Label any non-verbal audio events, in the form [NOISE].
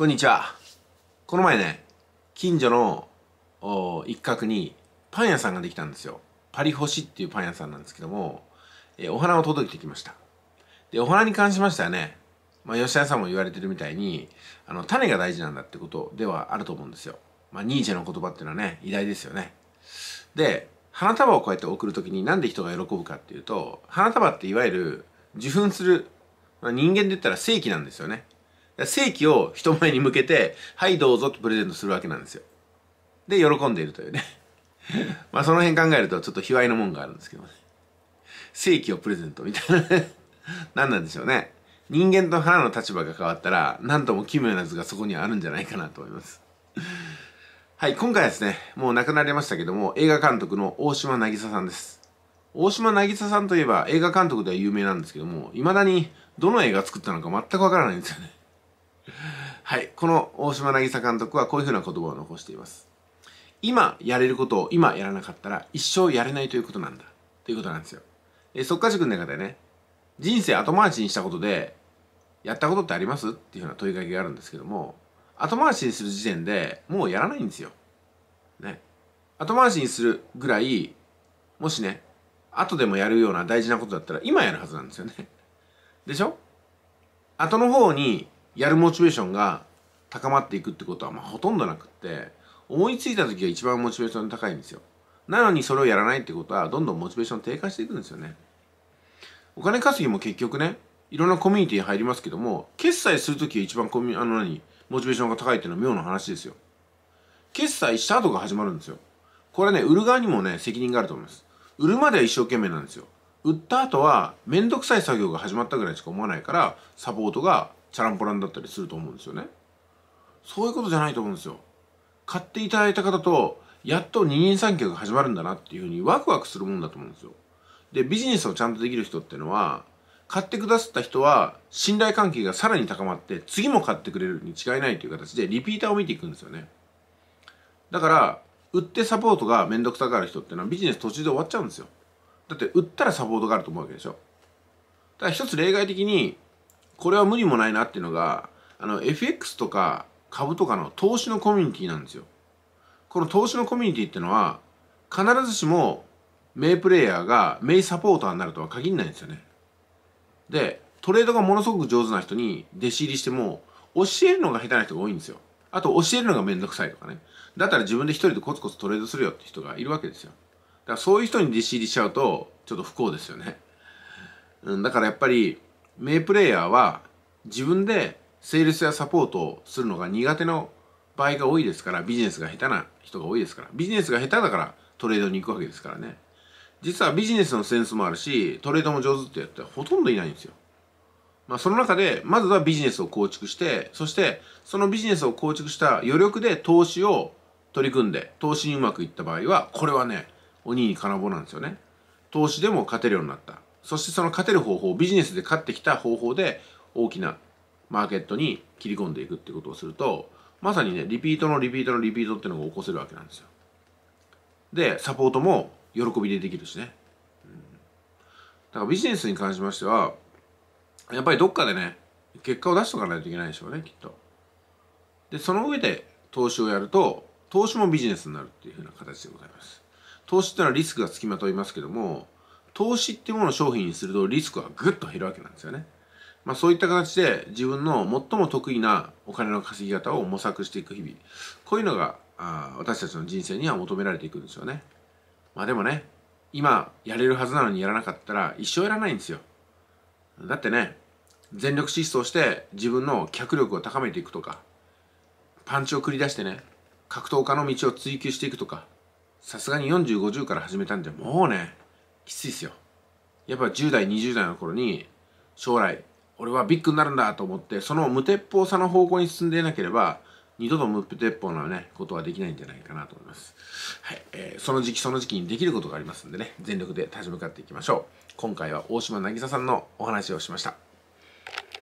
こんにちは。この前ね、近所の一角にパン屋さんができたんですよ。パリ星っていうパン屋さんなんですけども、えー、お花を届けてきました。で、お花に関しましてはね、まあ、吉田さんも言われてるみたいに、あの、種が大事なんだってことではあると思うんですよ。まあ、ニーチェの言葉っていうのはね、偉大ですよね。で、花束をこうやって送るときになんで人が喜ぶかっていうと、花束っていわゆる受粉する、まあ、人間で言ったら正規なんですよね。正規を人前に向けて、はいどうぞとプレゼントするわけなんですよ。で、喜んでいるというね。[LAUGHS] まあその辺考えるとちょっと卑猥なもんがあるんですけどね。正規をプレゼントみたいな何 [LAUGHS] なんでしょうね。人間と花の立場が変わったら、何とも奇妙な図がそこにはあるんじゃないかなと思います。はい、今回ですね、もう亡くなりましたけども、映画監督の大島渚さんです。大島渚さんといえば映画監督では有名なんですけども、未だにどの映画作ったのか全くわからないんですよね。はい。この大島渚監督はこういうふうな言葉を残しています。今やれることを今やらなかったら一生やれないということなんだ。ということなんですよ。そ即か、塾の中でね、人生後回しにしたことで、やったことってありますっていうような問いかけがあるんですけども、後回しにする時点でもうやらないんですよ。ね。後回しにするぐらい、もしね、後でもやるような大事なことだったら今やるはずなんですよね。でしょ後の方にやるモチベーションが高まっていくってことはまあほとんどなくって思いついた時が一番モチベーション高いんですよなのにそれをやらないってことはどんどんモチベーション低下していくんですよねお金稼ぎも結局ねいろんなコミュニティに入りますけども決済する時が一番コミあの何モチベーションが高いっていうのは妙な話ですよ決済した後が始まるんですよこれね売る側にもね責任があると思います売るまでは一生懸命なんですよ売った後は面倒くさい作業が始まったぐらいしか思わないからサポートがチャランポランだったりすると思うんですよねそういうことじゃないと思うんですよ買っていただいた方とやっと二人三脚が始まるんだなっていうふうにワクワクするもんだと思うんですよでビジネスをちゃんとできる人っていうのは買ってくださった人は信頼関係がさらに高まって次も買ってくれるに違いないという形でリピーターを見ていくんですよねだから売ってサポートがめんどくさがる人っていうのはビジネス途中で終わっちゃうんですよだって売ったらサポートがあると思うわけでしょだから一つ例外的にこれは無理もないなっていうのが、あの、FX とか株とかの投資のコミュニティなんですよ。この投資のコミュニティってのは、必ずしも名プレイヤーが名サポーターになるとは限らないんですよね。で、トレードがものすごく上手な人に弟子入りしても、教えるのが下手な人が多いんですよ。あと教えるのがめんどくさいとかね。だったら自分で一人でコツコツトレードするよって人がいるわけですよ。だからそういう人に弟子入りしちゃうと、ちょっと不幸ですよね。うん、だからやっぱり、名プレイヤーは自分でセールスやサポートをするのが苦手の場合が多いですからビジネスが下手な人が多いですからビジネスが下手だからトレードに行くわけですからね実はビジネスのセンスもあるしトレードも上手ってやってほとんどいないんですよまあその中でまずはビジネスを構築してそしてそのビジネスを構築した余力で投資を取り組んで投資にうまくいった場合はこれはね鬼に金棒なんですよね投資でも勝てるようになったそしてその勝てる方法ビジネスで勝ってきた方法で大きなマーケットに切り込んでいくってことをするとまさにねリピートのリピートのリピートっていうのが起こせるわけなんですよでサポートも喜びでできるしね、うん、だからビジネスに関しましてはやっぱりどっかでね結果を出しておかないといけないでしょうねきっとでその上で投資をやると投資もビジネスになるっていうふうな形でございます投資ってのはリスクがつきまといますけども投資っていうものを商品にするとリスクはぐっと減るわけなんですよね。まあ、そういった形で自分の最も得意なお金の稼ぎ方を模索していく日々こういうのがあ私たちの人生には求められていくんですよねまあでもね今やれるはずなのにやらなかったら一生やらないんですよだってね全力疾走して自分の脚力を高めていくとかパンチを繰り出してね格闘家の道を追求していくとかさすがに4050から始めたんじゃもうねきついっすよやっぱ10代20代の頃に将来俺はビッグになるんだと思ってその無鉄砲さの方向に進んでいなければ二度と無鉄砲なね、ことはできないんじゃないかなと思います。はい。えー、その時期その時期にできることがありますんでね、全力で立ち向かっていきましょう。今回は大島渚さんのお話をしました。